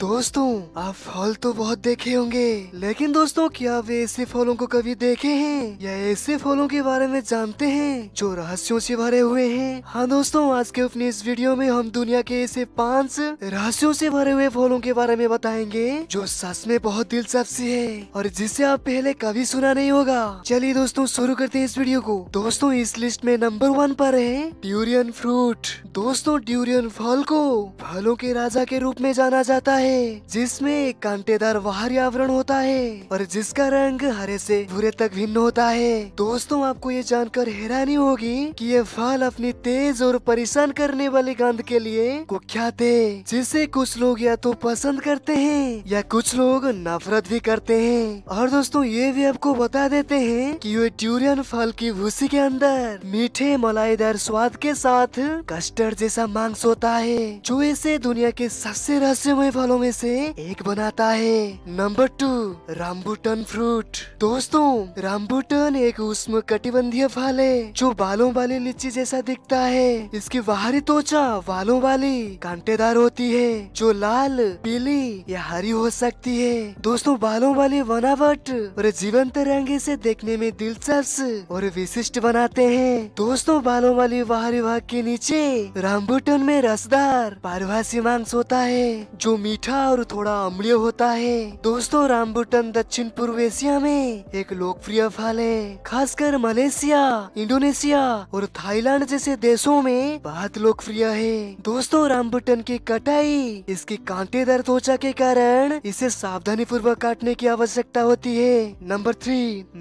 दोस्तों आप फॉल तो बहुत देखे होंगे लेकिन दोस्तों क्या वे ऐसे फॉलों को कभी देखे हैं या ऐसे फॉलों के बारे में जानते हैं जो रहस्यों से भरे हुए हैं हाँ दोस्तों आज के अपने इस वीडियो में हम दुनिया के ऐसे पांच रहस्यों से भरे हुए फॉलों के बारे में बताएंगे जो सच में बहुत सी है और जिसे आप पहले कभी सुना नहीं होगा चलिए दोस्तों शुरू करते हैं इस वीडियो को दोस्तों इस लिस्ट में नंबर वन पर है ड्यूरियन फ्रूट दोस्तों ड्यूरियन फल को फलों के राजा के रूप में जाना जाता है है जिसमें कांटेदार बाहरी आवरण होता है और जिसका रंग हरे से भूरे तक भिन्न होता है दोस्तों आपको ये जानकर हैरानी होगी कि ये फल अपनी तेज और परेशान करने वाली गंध के लिए कुख्यात है जिसे कुछ लोग या तो पसंद करते हैं या कुछ लोग नफरत भी करते हैं और दोस्तों ये भी आपको बता देते हैं कि ये ट्यूरियन फल की भूसी के अंदर मीठे मलाईदार स्वाद के साथ कस्टर्ड जैसा मांस होता है जो इसे दुनिया के सबसे रहस्यमय फलों फलों में से एक बनाता है नंबर टू रामबूटन फ्रूट दोस्तों रामबूटन एक उष्म कटिबंधीय फल है जो बालों वाली लीची जैसा दिखता है इसकी बाहरी त्वचा बालों वाली कांटेदार होती है जो लाल पीली या हरी हो सकती है दोस्तों बालों वाली बनावट और जीवंत रंग से देखने में दिलचस्प और विशिष्ट बनाते हैं दोस्तों बालों वाली बाहरी भाग के नीचे रामबूटन में रसदार पारवासी मांस होता है जो मीठा मीठा और थोड़ा अम्लीय होता है दोस्तों रामबुटन दक्षिण पूर्व एशिया में एक लोकप्रिय फल है खासकर मलेशिया इंडोनेशिया और थाईलैंड जैसे देशों में बहुत लोकप्रिय है दोस्तों रामबुटन की कटाई इसकी कांटेदार त्वचा के कारण इसे सावधानी पूर्वक काटने की आवश्यकता होती है नंबर थ्री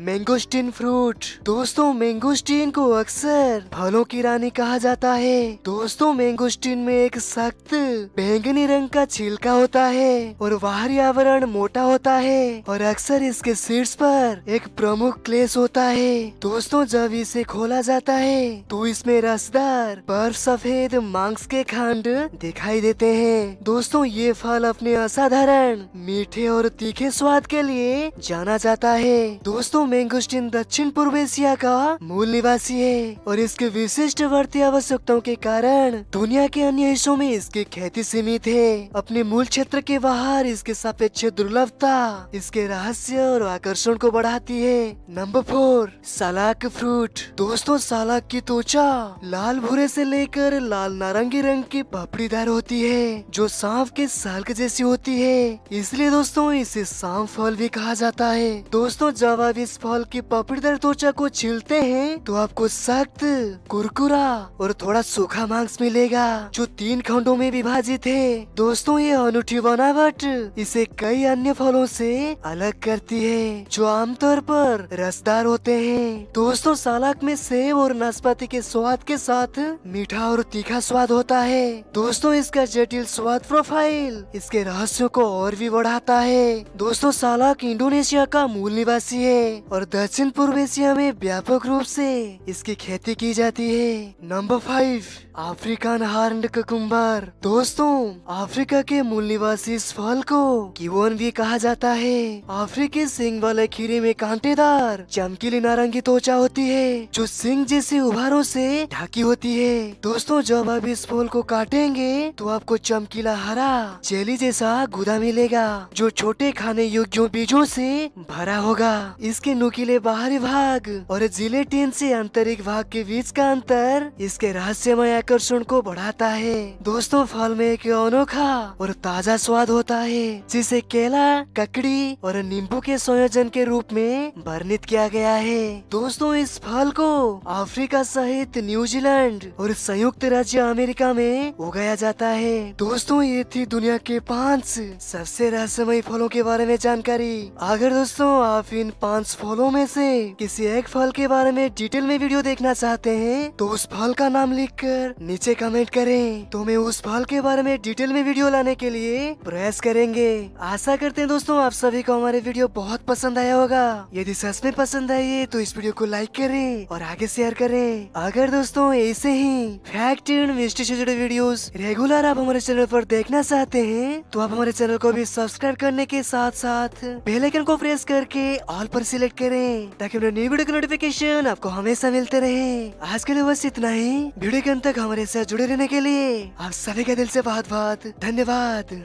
मैंगोस्टीन फ्रूट दोस्तों मैंगोस्टीन को अक्सर फलों की रानी कहा जाता है दोस्तों मैंगोस्टीन में एक सख्त बैंगनी रंग का छिलका होता होता है और बाहरी आवरण मोटा होता है और अक्सर इसके शीर्ष पर एक प्रमुख क्लेश होता है दोस्तों जब इसे खोला जाता है तो इसमें रसदार बर्फ सफेद मांस के खंड दिखाई देते हैं दोस्तों ये फल अपने असाधारण मीठे और तीखे स्वाद के लिए जाना जाता है दोस्तों मैंगोस्टिन दक्षिण पूर्व एशिया का मूल निवासी है और इसके विशिष्ट वर्ती आवश्यकताओं के कारण दुनिया के अन्य हिस्सों में इसकी खेती सीमित है अपने मूल क्षेत्र क्षेत्र के बाहर इसके सापेक्ष दुर्लभता इसके रहस्य और आकर्षण को बढ़ाती है नंबर फोर सालाक फ्रूट दोस्तों सालाक की त्वचा लाल भूरे से लेकर लाल नारंगी रंग की पापड़ीदार होती है जो सांप के साल्क जैसी होती है इसलिए दोस्तों इसे सांप फल भी कहा जाता है दोस्तों जब आप इस फल की पापड़ीदार त्वचा को छीलते हैं तो आपको सख्त कुरकुरा और थोड़ा सूखा मांस मिलेगा जो तीन खंडो में विभाजित है दोस्तों ये अनूठी अच्छी बनावट इसे कई अन्य फलों से अलग करती है जो आमतौर पर रसदार होते हैं दोस्तों सालक में सेब और नाशपाती के स्वाद के साथ मीठा और तीखा स्वाद होता है दोस्तों इसका जटिल स्वाद प्रोफाइल इसके रहस्यों को और भी बढ़ाता है दोस्तों सालक इंडोनेशिया का मूल निवासी है और दक्षिण पूर्व एशिया में व्यापक रूप से इसकी खेती की जाती है number five African horned cucumber दोस्तों अफ्रीका के मूल निवासी इस फल को कीवोन भी कहा जाता है अफ्रीकी सिंग वाले खीरे में कांटेदार चमकीली नारंगी त्वचा होती है जो सिंह जैसे उभारों से ढकी होती है दोस्तों जब आप इस फल को काटेंगे तो आपको चमकीला हरा चेली जैसा गुदा मिलेगा जो छोटे खाने योग्य बीजों से भरा होगा इसके नुकीले बाहरी भाग और टीन से आंतरिक भाग के बीच का अंतर इसके रहस्यमय आकर्षण को बढ़ाता है दोस्तों फल में एक अनोखा और ताजा ताजा स्वाद होता है जिसे केला ककड़ी और नींबू के संयोजन के रूप में वर्णित किया गया है दोस्तों इस फल को अफ्रीका सहित न्यूजीलैंड और संयुक्त राज्य अमेरिका में उगाया जाता है दोस्तों ये थी दुनिया के पाँच सबसे रहस्यमय फलों के बारे में जानकारी अगर दोस्तों आप इन पाँच फलों में से किसी एक फल के बारे में डिटेल में वीडियो देखना चाहते हैं तो उस फल का नाम लिखकर नीचे कमेंट करें तो मैं उस फल के बारे में डिटेल में वीडियो लाने के लिए प्रयास प्रेस करेंगे आशा करते हैं दोस्तों आप सभी को हमारे वीडियो बहुत पसंद आया होगा यदि सच में पसंद है तो इस वीडियो को लाइक करें और आगे शेयर करें अगर दोस्तों ऐसे ही फैक्ट एंड मिस्ट्री से जुड़े वीडियो रेगुलर आप हमारे चैनल आरोप देखना चाहते हैं तो आप हमारे चैनल को भी सब्सक्राइब करने के साथ साथ बेलाइकन को प्रेस करके ऑल पर सिलेक्ट करें ताकि हमारे न्यू वीडियो का नोटिफिकेशन आपको हमेशा मिलते रहे आज के लिए बस इतना ही वीडियो के अंत तक हमारे साथ जुड़े रहने के लिए आप सभी का दिल से बहुत बहुत धन्यवाद